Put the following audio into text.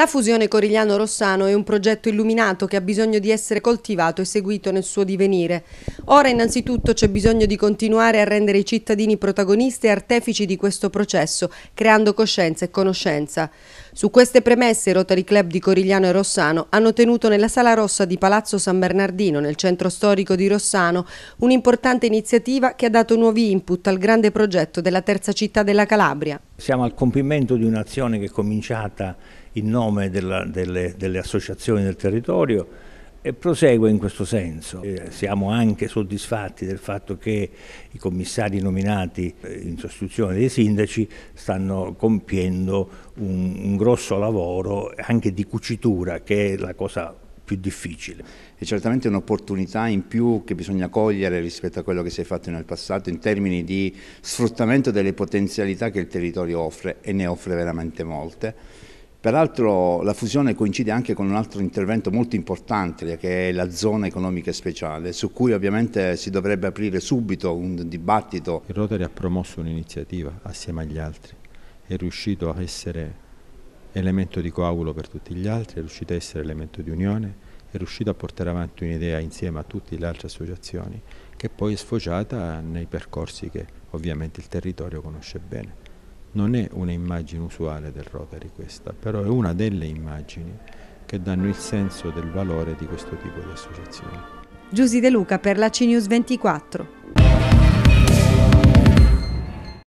La fusione Corigliano-Rossano è un progetto illuminato che ha bisogno di essere coltivato e seguito nel suo divenire. Ora innanzitutto c'è bisogno di continuare a rendere i cittadini protagonisti e artefici di questo processo, creando coscienza e conoscenza. Su queste premesse i Rotary Club di Corigliano e Rossano hanno tenuto nella Sala Rossa di Palazzo San Bernardino, nel centro storico di Rossano, un'importante iniziativa che ha dato nuovi input al grande progetto della terza città della Calabria. Siamo al compimento di un'azione che è cominciata in nome della, delle, delle associazioni del territorio e prosegue in questo senso. Eh, siamo anche soddisfatti del fatto che i commissari nominati eh, in sostituzione dei sindaci stanno compiendo un, un grosso lavoro anche di cucitura che è la cosa più difficile. È certamente un'opportunità in più che bisogna cogliere rispetto a quello che si è fatto nel passato in termini di sfruttamento delle potenzialità che il territorio offre e ne offre veramente molte. Peraltro la fusione coincide anche con un altro intervento molto importante che è la zona economica speciale su cui ovviamente si dovrebbe aprire subito un dibattito. Il Rotary ha promosso un'iniziativa assieme agli altri, è riuscito a essere elemento di coagulo per tutti gli altri, è riuscito a essere elemento di unione, è riuscito a portare avanti un'idea insieme a tutte le altre associazioni che poi è sfociata nei percorsi che ovviamente il territorio conosce bene. Non è un'immagine usuale del Rotary questa, però è una delle immagini che danno il senso del valore di questo tipo di associazione. Giusy De Luca per la CNews 24.